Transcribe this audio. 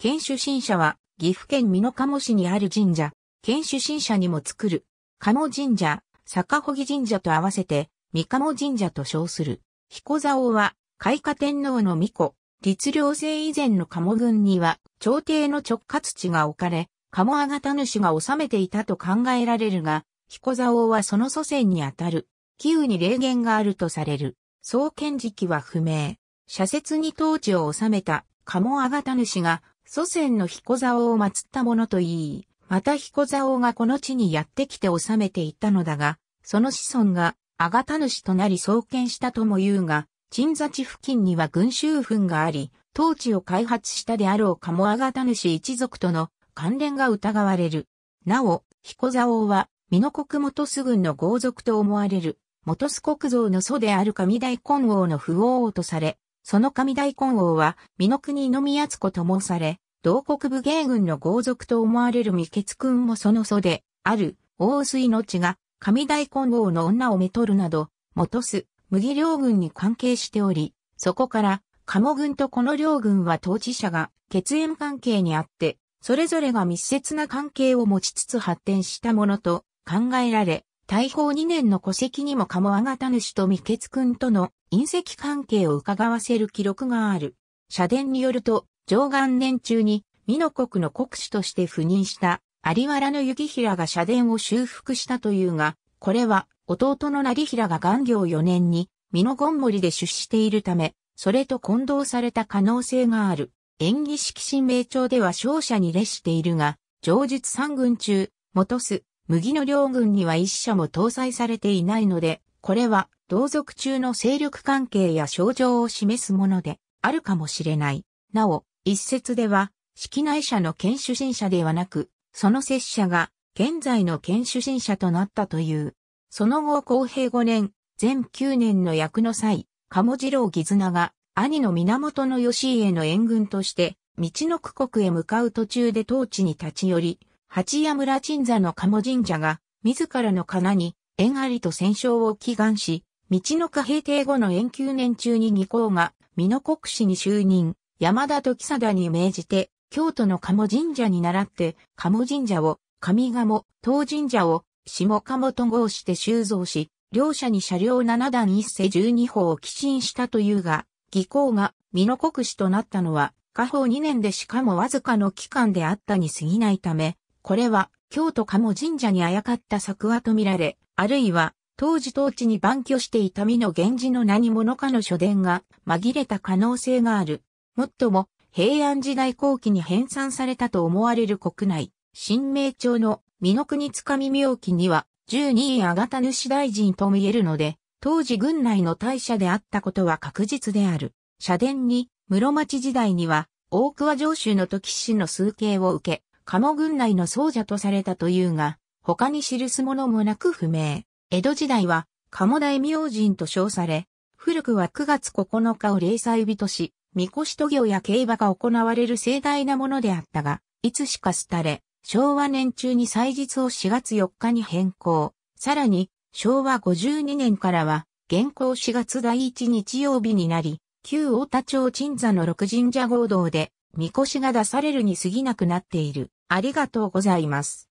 県出身者は、岐阜県美濃茂市にある神社、県出身者にも作る、加茂神社、坂穂神社と合わせて、三加茂神社と称する。彦蔵王は、開化天皇の御子、律令制以前の加茂軍には、朝廷の直轄地が置かれ、加茂あがた主が治めていたと考えられるが、彦蔵王はその祖先にあたる。奇遇に霊言があるとされる。創建時期は不明。社説に統治を治めた加茂あがた主が祖先の彦蔵王を祀ったものといい、また彦蔵王がこの地にやってきて治めていたのだが、その子孫が、あがた主となり創建したとも言うが、鎮座地付近には群衆墳があり、当地を開発したであろうかもあがた主一族との関連が疑われる。なお、彦蔵王は、美濃国元巣軍の豪族と思われる、元巣国像の祖である上大根王の不王とされ、その神大根王は、美濃国の宮津子と申され、同国武芸軍の豪族と思われる三欠君もその祖で、ある、大水の地が、神大根王の女をめとるなど、元す、麦両軍に関係しており、そこから、鴨軍とこの両軍は統治者が血縁関係にあって、それぞれが密接な関係を持ちつつ発展したものと考えられ、大宝2年の戸籍にも鴨上方主と三ツ君との隕石関係を伺わせる記録がある。社殿によると、上元年中に、美濃国の国主として赴任した有原の幸平が社殿を修復したというが、これは弟の成平が元行4年に美濃ゴン森で出資しているため、それと混同された可能性がある。演技式神明朝では勝者に列しているが、上述三軍中、元巣、麦の両軍には一社も搭載されていないので、これは同族中の勢力関係や症状を示すものであるかもしれない。なお、一説では、式内社の県主審者ではなく、その拙者が現在の県主審者となったという。その後公平5年、全9年の役の際、鴨次郎義綱が兄の源義家の援軍として、道の区国へ向かう途中で当地に立ち寄り、八谷村鎮座の鴨神社が、自らの金に、縁ありと戦勝を祈願し、道の下平定後の延休年中に二校が、美濃国士に就任、山田時貞に命じて、京都の鴨神社に倣って、鴨神社を、上鴨、東神社を、下鴨と合して収蔵し、両者に車両七段一世十二砲を寄進したというが、義校が美濃国士となったのは、下方二年でしかもわずかの期間であったに過ぎないため、これは京都鴨神社にあやかった作話とみられ、あるいは当時当地に番居していた美の源氏の何者かの書伝が紛れた可能性がある。もっとも平安時代後期に編纂されたと思われる国内、新明朝の美の国つかみ妙記には十二位あがた主大臣と見えるので、当時軍内の大社であったことは確実である。社殿に室町時代には大桑城主の時氏の数形を受け、鴨軍内の僧者とされたというが、他に記すものもなく不明。江戸時代は、鴨大明神と称され、古くは9月9日を霊祭日とし、みこしと行や競馬が行われる盛大なものであったが、いつしか廃れ、昭和年中に祭日を4月4日に変更。さらに、昭和52年からは、現行4月第1日曜日になり、旧大田町鎮座の六神社合同で、みこしが出されるに過ぎなくなっている。ありがとうございます。